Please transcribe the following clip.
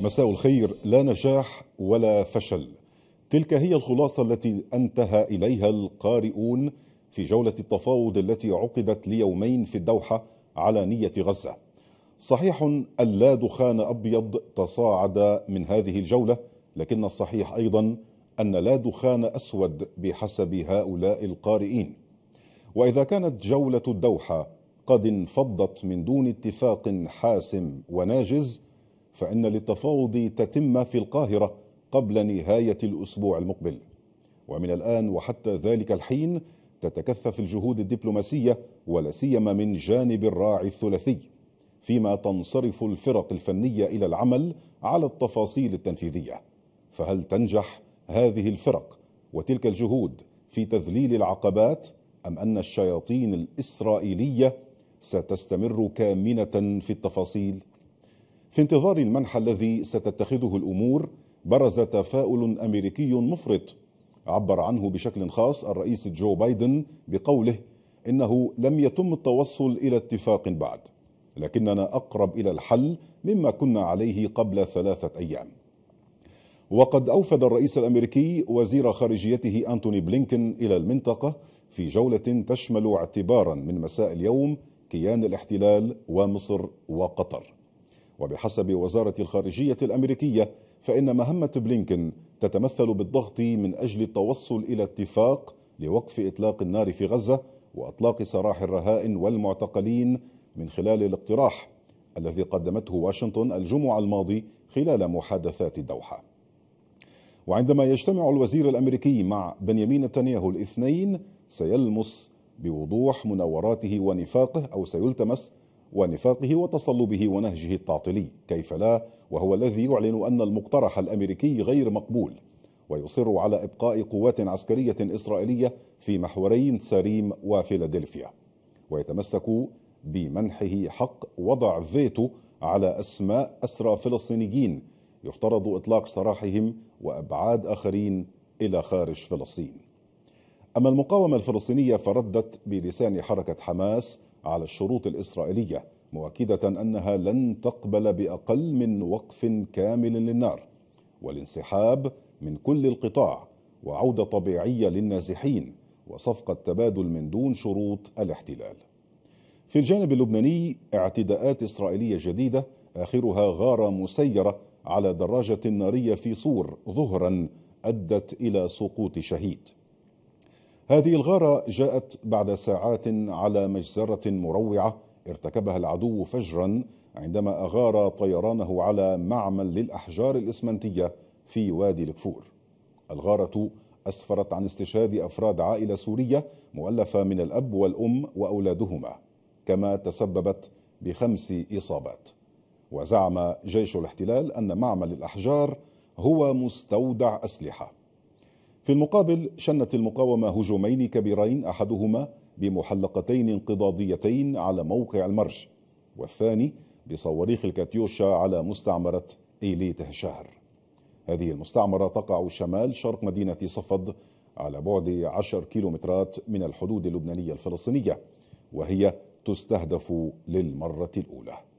مساء الخير لا نجاح ولا فشل تلك هي الخلاصة التي انتهى إليها القارئون في جولة التفاوض التي عقدت ليومين في الدوحة على نية غزة صحيح أن لا دخان أبيض تصاعد من هذه الجولة لكن الصحيح أيضا أن لا دخان أسود بحسب هؤلاء القارئين وإذا كانت جولة الدوحة قد انفضت من دون اتفاق حاسم وناجز فإن للتفاوض تتم في القاهرة قبل نهاية الأسبوع المقبل ومن الآن وحتى ذلك الحين تتكثف الجهود الدبلوماسية ولا سيما من جانب الراعي الثلاثي فيما تنصرف الفرق الفنية إلى العمل على التفاصيل التنفيذية فهل تنجح هذه الفرق وتلك الجهود في تذليل العقبات أم أن الشياطين الإسرائيلية ستستمر كامنة في التفاصيل؟ في انتظار المنح الذي ستتخذه الأمور برز تفاؤل أمريكي مفرط عبر عنه بشكل خاص الرئيس جو بايدن بقوله إنه لم يتم التوصل إلى اتفاق بعد لكننا أقرب إلى الحل مما كنا عليه قبل ثلاثة أيام وقد أوفد الرئيس الأمريكي وزير خارجيته أنتوني بلينكن إلى المنطقة في جولة تشمل اعتبارا من مساء اليوم كيان الاحتلال ومصر وقطر وبحسب وزارة الخارجية الأمريكية فإن مهمة بلينكن تتمثل بالضغط من أجل التوصل إلى اتفاق لوقف إطلاق النار في غزة وأطلاق سراح الرهائن والمعتقلين من خلال الاقتراح الذي قدمته واشنطن الجمعة الماضي خلال محادثات الدوحة وعندما يجتمع الوزير الأمريكي مع بنيامين نتنياهو الاثنين سيلمس بوضوح مناوراته ونفاقه أو سيلتمس ونفاقه وتصلبه ونهجه التعطيلي كيف لا وهو الذي يعلن أن المقترح الأمريكي غير مقبول ويصر على إبقاء قوات عسكرية إسرائيلية في محورين ساريم وفيلادلفيا ويتمسك بمنحه حق وضع فيتو على أسماء أسرى فلسطينيين يفترض إطلاق سراحهم وأبعاد آخرين إلى خارج فلسطين أما المقاومة الفلسطينية فردت بلسان حركة حماس على الشروط الإسرائيلية مؤكدة أنها لن تقبل بأقل من وقف كامل للنار والانسحاب من كل القطاع وعودة طبيعية للنازحين وصفقة تبادل من دون شروط الاحتلال في الجانب اللبناني اعتداءات إسرائيلية جديدة آخرها غارة مسيرة على دراجة نارية في صور ظهرا أدت إلى سقوط شهيد هذه الغارة جاءت بعد ساعات على مجزرة مروعة ارتكبها العدو فجرا عندما أغار طيرانه على معمل للأحجار الإسمنتية في وادي الكفور الغارة أسفرت عن استشهاد أفراد عائلة سورية مؤلفة من الأب والأم وأولادهما كما تسببت بخمس إصابات وزعم جيش الاحتلال أن معمل الأحجار هو مستودع أسلحة في المقابل شنت المقاومة هجومين كبيرين أحدهما بمحلقتين انقضاضيتين على موقع المرج والثاني بصواريخ الكاتيوشا على مستعمرة إيليته شهر هذه المستعمرة تقع شمال شرق مدينة صفد على بعد عشر كيلومترات من الحدود اللبنانية الفلسطينية وهي تستهدف للمرة الأولى